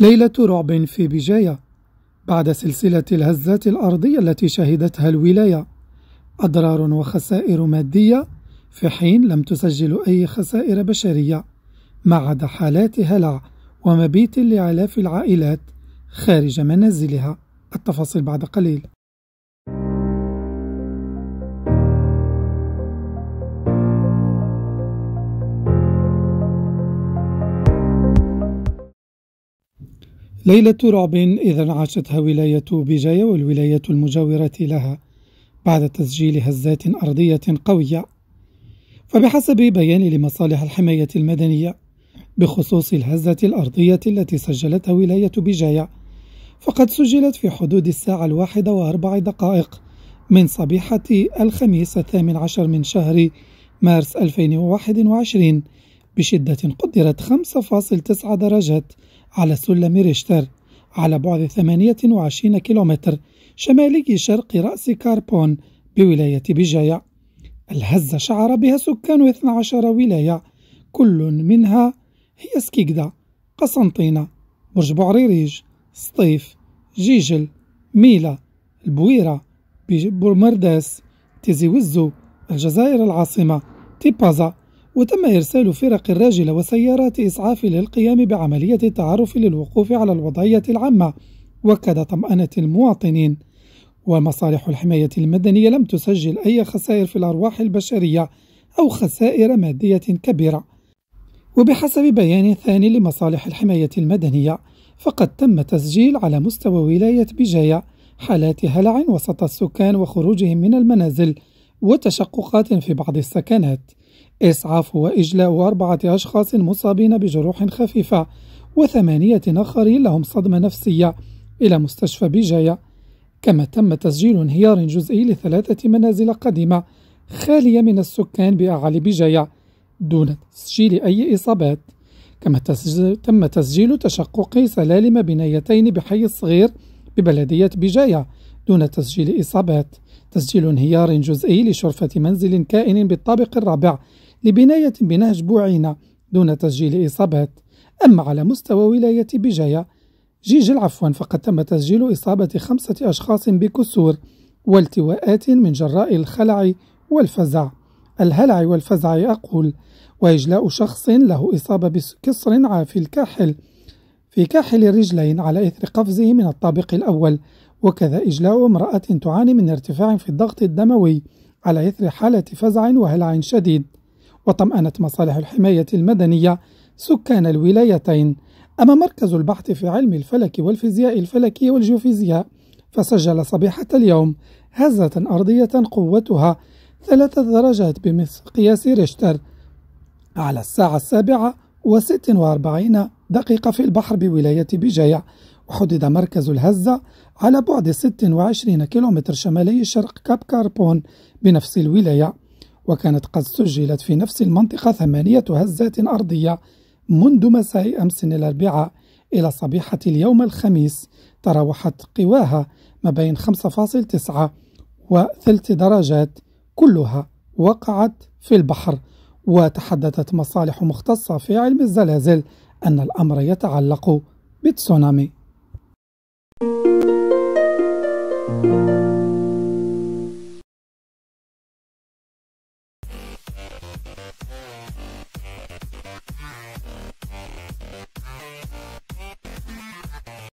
ليلة رعب في بجاية بعد سلسلة الهزات الأرضية التي شهدتها الولاية أضرار وخسائر مادية في حين لم تسجل أي خسائر بشرية ما عدا حالات هلع ومبيت لآلاف العائلات خارج منازلها التفاصيل بعد قليل ليلة رعب إذا عاشتها ولاية بجاية والولاية المجاورة لها بعد تسجيل هزات أرضية قوية فبحسب بيان لمصالح الحماية المدنية بخصوص الهزة الأرضية التي سجلتها ولاية بجاية فقد سجلت في حدود الساعة الواحدة وأربع دقائق من صبيحة الخميس الثامن عشر من شهر مارس 2021 بشدة قدرت 5.9 درجات على سلم ريشتر على بعد 28 كيلومتر شمالي شرق رأس كاربون بولاية بجاية الهزة شعر بها سكان 12 ولاية كل منها هي سكيكدا قسنطينة برج بعريريج سطيف جيجل ميلا البويرة بومرداس تيزي وزو الجزائر العاصمة تيبازا وتم إرسال فرق الراجل وسيارات إسعاف للقيام بعملية التعرف للوقوف على الوضعية العامة وكد طمأنة المواطنين ومصالح الحماية المدنية لم تسجل أي خسائر في الأرواح البشرية أو خسائر مادية كبيرة وبحسب بيان ثاني لمصالح الحماية المدنية فقد تم تسجيل على مستوى ولاية بجاية حالات هلع وسط السكان وخروجهم من المنازل وتشققات في بعض السكنات إسعاف وإجلاء أربعة أشخاص مصابين بجروح خفيفة وثمانية آخرين لهم صدمة نفسية إلى مستشفى بجاية كما تم تسجيل انهيار جزئي لثلاثة منازل قديمة خالية من السكان بأعالي بجاية دون تسجيل أي إصابات كما تسجيل تم تسجيل تشقق سلالم بنايتين بحي الصغير ببلدية بجاية دون تسجيل إصابات تسجيل انهيار جزئي لشرفة منزل كائن بالطابق الرابع لبناية بنهج بوعينة دون تسجيل إصابات أما على مستوى ولاية بجاية جيجل عفوا فقد تم تسجيل إصابة خمسة أشخاص بكسور والتواءات من جراء الخلع والفزع الهلع والفزع أقول وإجلاء شخص له إصابة بكسر في الكاحل في كاحل الرجلين على إثر قفزه من الطابق الأول وكذا إجلاء امرأة تعاني من ارتفاع في الضغط الدموي على إثر حالة فزع وهلع شديد وطمأنت مصالح الحماية المدنية سكان الولايتين أما مركز البحث في علم الفلك والفيزياء الفلكي والجيوفيزياء فسجل صبيحة اليوم هزة أرضية قوتها ثلاثة درجات بمقياس ريشتر على الساعة السابعة وست وأربعين دقيقة في البحر بولاية بجاية وحدد مركز الهزة على بعد 26 كيلومتر شمالي شرق كاب كاربون بنفس الولاية وكانت قد سجلت في نفس المنطقة ثمانية هزات أرضية منذ مساء أمس الأربعاء إلى صبيحة اليوم الخميس تراوحت قواها ما بين 5.9 وثلث درجات كلها وقعت في البحر وتحدثت مصالح مختصة في علم الزلازل أن الأمر يتعلق بتسونامي.